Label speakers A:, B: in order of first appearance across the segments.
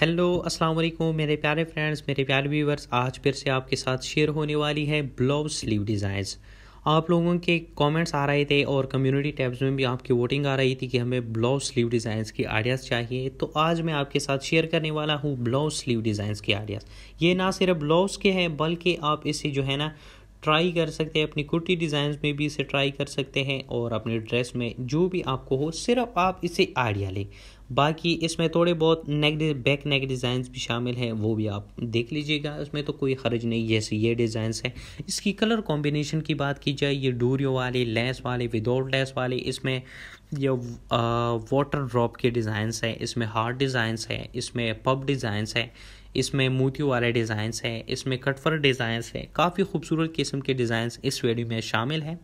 A: Hello अस्सलाम वालेकुम मेरे प्यारे फ्रेंड्स मेरे प्यारे व्यूवर्स आज फिर से आपके साथ शेयर होने वाली है ब्लाउज स्लीव डिज़ाइंस आप लोगों के कमेंट्स आ रहे थे और कम्युनिटी टैब्स में भी आपकी वोटिंग आ रही थी कि हमें ब्लाउज स्लीव डिज़ाइंस की आइडियाज़ चाहिए तो आज मैं आपके साथ शेयर करने वाला हूँ ब्लाउज स्लीव डिज़ाइंस के आइडियाज़ ये ना सिर्फ ब्लाउज के हैं बल्कि आप इसे जो है ना ट्राई कर सकते हैं अपनी कुर्ती डिज़ाइंस में भी इसे ट्राई कर सकते हैं और अपने ड्रेस में जो भी आपको हो सिर्फ आप इसे आइडिया लें बाकी इसमें थोड़े बहुत नेक बैक नेक डिज़ाइंस भी शामिल हैं वो भी आप देख लीजिएगा इसमें तो कोई खर्च नहीं जैसे ये डिज़ाइंस हैं इसकी कलर कॉम्बिनेशन की बात की जाए ये डूरियो वाले लेस वाले विदाउट लेस वाले इसमें ये वाटर ड्रॉप के डिज़ाइंस हैं इसमें हार्ट डिज़ाइंस हैं इसमें पब डिज़ाइंस हैं इसमें मोतियों वाले डिज़ाइंस हैं इसमें कटफर डिज़ाइंस हैं काफ़ी खूबसूरत किस्म के डिज़ाइंस इस वीडियो में शामिल हैं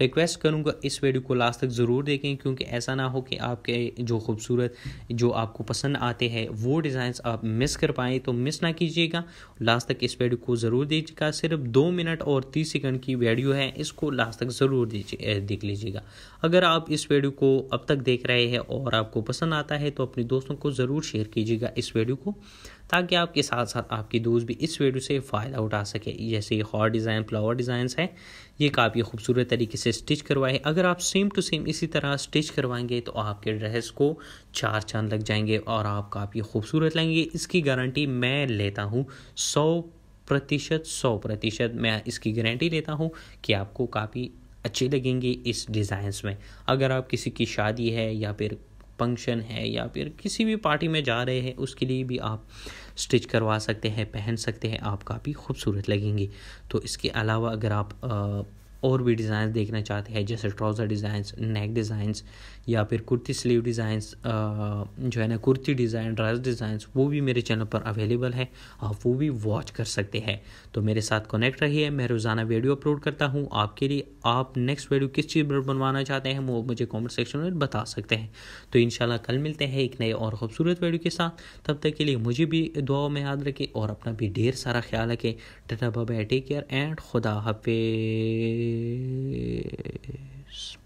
A: रिक्वेस्ट करूँगा इस वीडियो को लास्ट तक ज़रूर देखें क्योंकि ऐसा ना हो कि आपके जो खूबसूरत जो आपको पसंद आते हैं वो डिज़ाइंस आप मिस कर पाएँ तो मिस ना कीजिएगा लास्ट तक इस वीडियो को ज़रूर दीजिएगा सिर्फ दो मिनट और तीस सेकंड की वीडियो है इसको लास्ट तक ज़रूर देख लीजिएगा अगर आप इस वीडियो को अब तक देख रहे हैं और आपको पसंद आता है तो अपने दोस्तों को ज़रूर शेयर कीजिएगा इस वीडियो को ताकि आपके साथ साथ आपकी दोस्त भी इस वीडियो से फ़ायदा उठा सके जैसे ये हॉट डिज़ाइन फ्लावर डिज़ाइंस हैं ये काफ़ी खूबसूरत तरीके से स्टिच करवाए अगर आप सेम टू सेम इसी तरह स्टिच करवाएंगे तो आपके ड्रेस को चार चांद लग जाएंगे और आप काफ़ी खूबसूरत लगेंगे इसकी गारंटी मैं लेता हूँ सौ प्रतिशत सौ प्रतिशत मैं इसकी गारंटी लेता हूँ कि आपको काफ़ी अच्छे लगेंगे इस डिज़ाइंस में अगर आप किसी की शादी है या फिर फंक्शन है या फिर किसी भी पार्टी में जा रहे हैं उसके लिए भी आप स्टिच करवा सकते हैं पहन सकते हैं आप काफ़ी खूबसूरत लगेंगे तो इसके अलावा अगर आप और भी डिज़ाइन देखना चाहते हैं जैसे ट्राउज़र डिज़ाइंस नेक डिज़ाइंस या फिर कुर्ती स्लीव डिज़ाइंस जो है ना कुर्ती डिज़ाइन ड्रेस डिज़ाइंस वो भी मेरे चैनल पर अवेलेबल है आप वो भी वॉच कर सकते हैं तो मेरे साथ कनेक्ट रहिए मैं रोज़ाना वीडियो अपलोड करता हूँ आपके लिए आप नेक्स्ट वीडियो किस चीज़ पर बनवाना चाहते हैं वो मुझे कॉमेंट सेक्शन में बता सकते हैं तो इन कल मिलते हैं एक नए और ख़ूबसूरत वीडियो के साथ तब तक के लिए मुझे भी दुआओं में याद रखें और अपना भी ढेर सारा ख्याल रखें टाटा बाबा टेक केयर एंड खुदा हाफिज Peace.